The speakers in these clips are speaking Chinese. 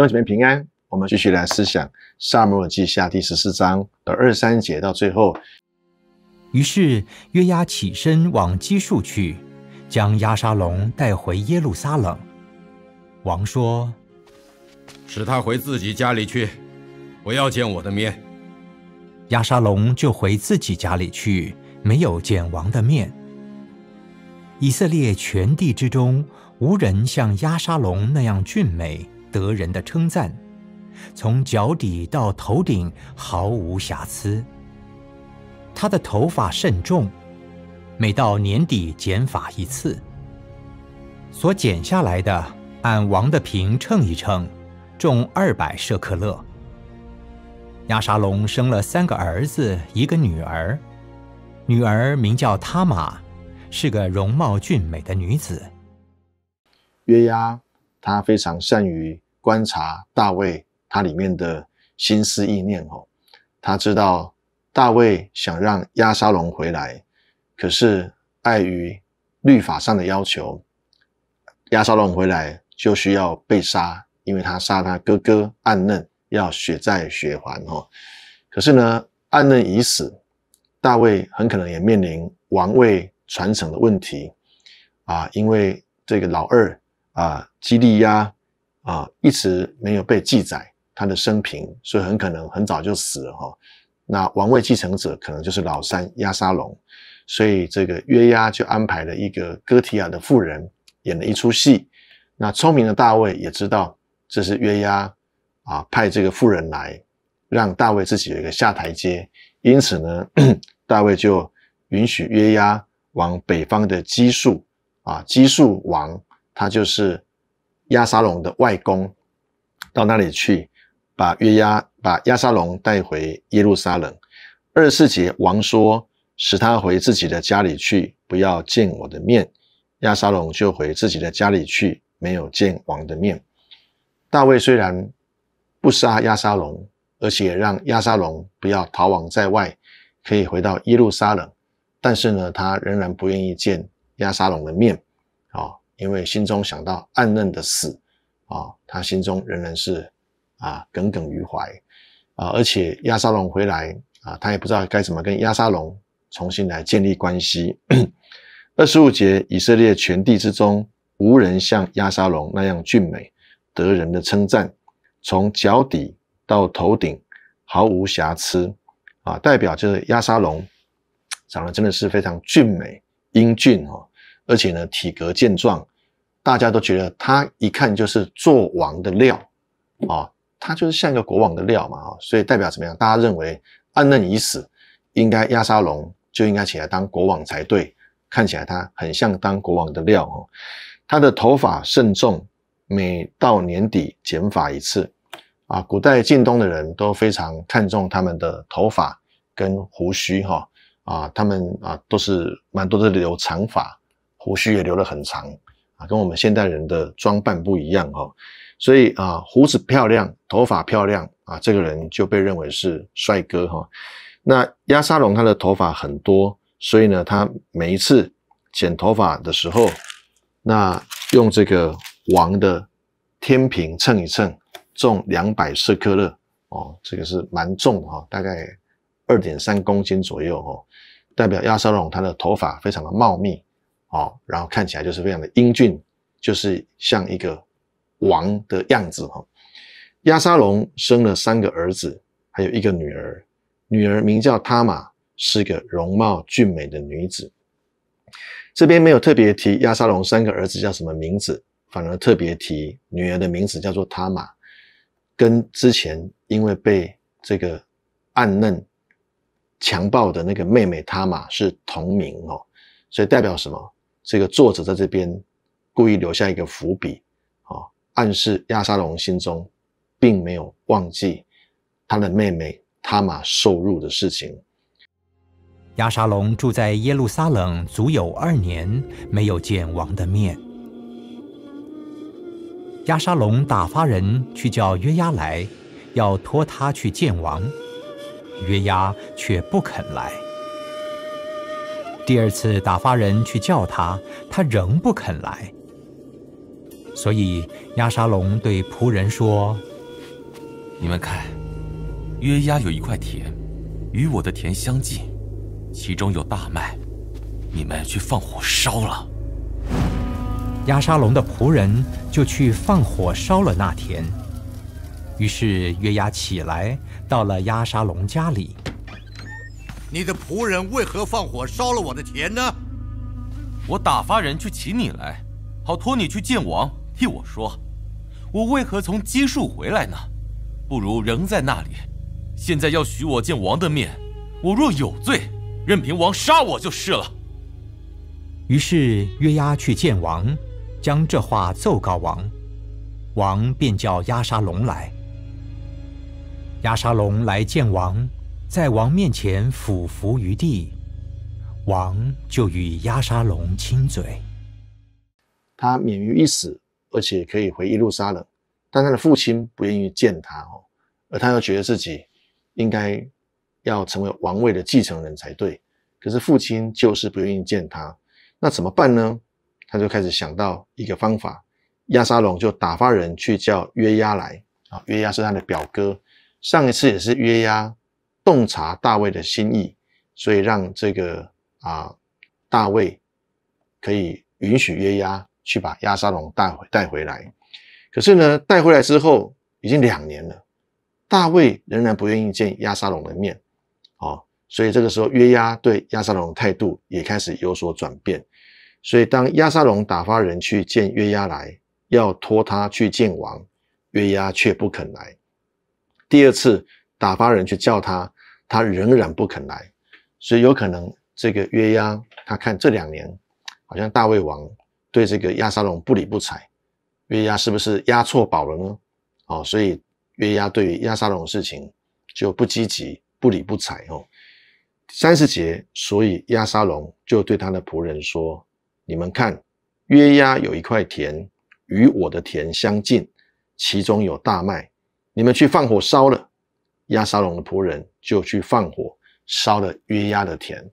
希望这平安。我们继续来思想《萨摩尔记下》第十四章的二三节到最后。于是约押起身往基述去，将押沙龙带回耶路撒冷。王说：“使他回自己家里去，不要见我的面。”押沙龙就回自己家里去，没有见王的面。以色列全地之中，无人像押沙龙那样俊美。得人的称赞，从脚底到头顶毫无瑕疵。他的头发甚重，每到年底剪发一次，所剪下来的按王的瓶称一称，重二百舍克勒。亚沙龙生了三个儿子，一个女儿，女儿名叫塔玛，是个容貌俊美的女子。约押，他非常善于。观察大卫他里面的心思意念哦，他知道大卫想让押沙龙回来，可是碍于律法上的要求，押沙龙回来就需要被杀，因为他杀他哥哥暗嫩，要血债血还哦。可是呢，暗嫩已死，大卫很可能也面临王位传承的问题啊，因为这个老二啊基利亚啊，一直没有被记载他的生平，所以很可能很早就死了哈。那王位继承者可能就是老三亚沙龙，所以这个约押就安排了一个哥提亚的妇人演了一出戏。那聪明的大卫也知道这是约押啊派这个妇人来，让大卫自己有一个下台阶。因此呢，大卫就允许约押往北方的基述啊，基述王他就是。亚沙龙的外公到那里去，把约押把亚沙龙带回耶路撒冷。二十四节王说，使他回自己的家里去，不要见我的面。亚沙龙就回自己的家里去，没有见王的面。大卫虽然不杀亚沙龙，而且让亚沙龙不要逃亡在外，可以回到耶路撒冷，但是呢，他仍然不愿意见亚沙龙的面。因为心中想到暗嫩的死啊，他心中仍然是啊耿耿于怀啊。而且亚沙龙回来啊，他也不知道该怎么跟亚沙龙重新来建立关系。二十五节，以色列全地之中无人像亚沙龙那样俊美，得人的称赞，从脚底到头顶毫无瑕疵啊。代表就是亚沙龙长得真的是非常俊美英俊哦。而且呢，体格健壮，大家都觉得他一看就是做王的料啊，他就是像一个国王的料嘛啊，所以代表怎么样？大家认为安嫩已死，应该亚沙龙就应该起来当国王才对。看起来他很像当国王的料哦。他的头发慎重，每到年底剪发一次啊。古代近东的人都非常看重他们的头发跟胡须哈啊，他们啊都是蛮多的留长发。胡须也留了很长啊，跟我们现代人的装扮不一样哈，所以啊，胡子漂亮，头发漂亮啊，这个人就被认为是帅哥哈。那亚沙龙他的头发很多，所以呢，他每一次剪头发的时候，那用这个王的天平称一称，重两百四克勒哦，这个是蛮重哈，大概二点三公斤左右哦，代表亚沙龙他的头发非常的茂密。哦，然后看起来就是非常的英俊，就是像一个王的样子哈。亚沙龙生了三个儿子，还有一个女儿，女儿名叫塔玛，是个容貌俊美的女子。这边没有特别提亚沙龙三个儿子叫什么名字，反而特别提女儿的名字叫做塔玛，跟之前因为被这个暗嫩强暴的那个妹妹塔玛是同名哦，所以代表什么？这个作者在这边故意留下一个伏笔啊，暗示亚沙龙心中并没有忘记他的妹妹塔玛受辱的事情。亚沙龙住在耶路撒冷足有二年，没有见王的面。亚沙龙打发人去叫约押来，要托他去见王，约押却不肯来。第二次打发人去叫他，他仍不肯来。所以亚沙龙对仆人说：“你们看，约押有一块田，与我的田相近，其中有大麦，你们去放火烧了。”亚沙龙的仆人就去放火烧了那田。于是约押起来，到了亚沙龙家里。你的仆人为何放火烧了我的田呢？我打发人去请你来，好托你去见王，替我说我为何从基树回来呢？不如仍在那里。现在要许我见王的面，我若有罪，任凭王杀我就是了。于是约押去见王，将这话奏告王，王便叫押沙龙来。押沙龙来见王。在王面前俯伏于地，王就与押沙龙亲嘴。他免于一死，而且可以回耶路撒冷，但他的父亲不愿意见他哦。而他又觉得自己应该要成为王位的继承人才对，可是父亲就是不愿意见他，那怎么办呢？他就开始想到一个方法，押沙龙就打发人去叫约押来啊，约押是他的表哥，上一次也是约押。洞察大卫的心意，所以让这个啊大卫可以允许约押去把亚沙龙带回带回来。可是呢，带回来之后已经两年了，大卫仍然不愿意见亚沙龙的面，哦，所以这个时候约押对亚沙龙的态度也开始有所转变。所以当亚沙龙打发人去见约押来，要托他去见王，约押却不肯来。第二次打发人去叫他。他仍然不肯来，所以有可能这个约押他看这两年好像大卫王对这个亚沙龙不理不睬，约押是不是押错宝了呢？哦，所以约押对于亚沙龙的事情就不积极，不理不睬哦。三十节，所以亚沙龙就对他的仆人说：“你们看，约押有一块田与我的田相近，其中有大麦，你们去放火烧了。”亚沙龙的仆人。就去放火烧了约押的田，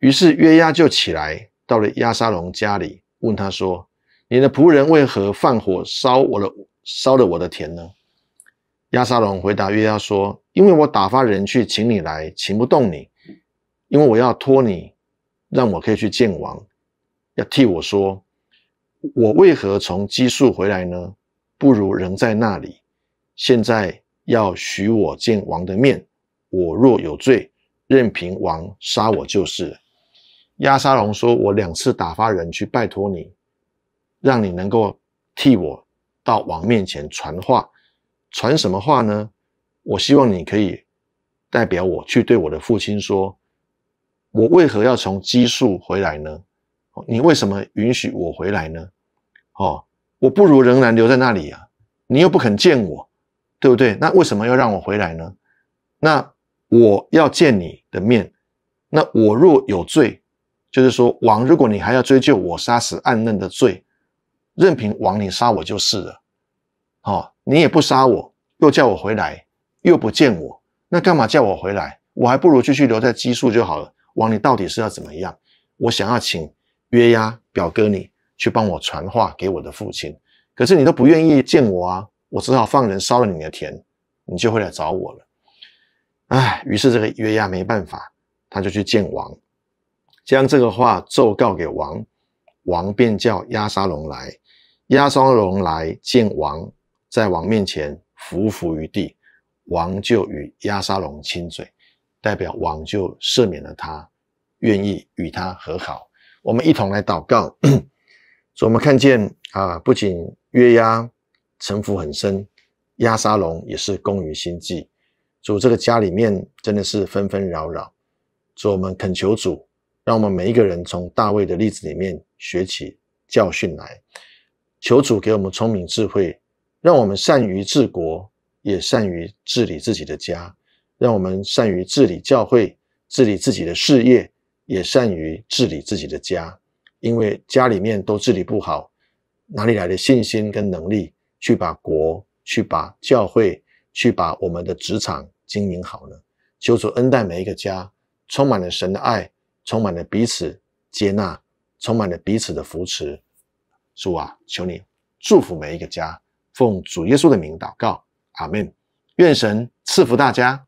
于是约押就起来，到了亚沙龙家里，问他说：“你的仆人为何放火烧我的烧了我的田呢？”亚沙龙回答约押说：“因为我打发人去请你来，请不动你，因为我要托你，让我可以去见王，要替我说我为何从基述回来呢？不如仍在那里，现在要许我见王的面。”我若有罪，任凭王杀我就是。亚沙龙说：“我两次打发人去拜托你，让你能够替我到王面前传话。传什么话呢？我希望你可以代表我去对我的父亲说：我为何要从基述回来呢？你为什么允许我回来呢？哦，我不如仍然留在那里啊！你又不肯见我，对不对？那为什么要让我回来呢？那？”我要见你的面，那我若有罪，就是说王，如果你还要追究我杀死暗嫩的罪，任凭王你杀我就是了。好，你也不杀我，又叫我回来，又不见我，那干嘛叫我回来？我还不如继续留在基述就好了。王，你到底是要怎么样？我想要请约押表哥你去帮我传话给我的父亲，可是你都不愿意见我啊，我只好放人烧了你的田，你就会来找我了。唉，于是这个约押没办法，他就去见王，将这个话奏告给王，王便叫押沙龙来，押沙龙来见王，在王面前伏伏于地，王就与押沙龙亲嘴，代表王就赦免了他，愿意与他和好。我们一同来祷告，所以我们看见啊，不仅约押城府很深，押沙龙也是功于心计。主这个家里面真的是纷纷扰扰，主我们恳求主，让我们每一个人从大卫的例子里面学起教训来，求主给我们聪明智慧，让我们善于治国，也善于治理自己的家；，让我们善于治理教会、治理自己的事业，也善于治理自己的家。因为家里面都治理不好，哪里来的信心跟能力去把国、去把教会、去把我们的职场？经营好呢，求主恩待每一个家，充满了神的爱，充满了彼此接纳，充满了彼此的扶持。主啊，求你祝福每一个家，奉主耶稣的名祷告，阿门。愿神赐福大家。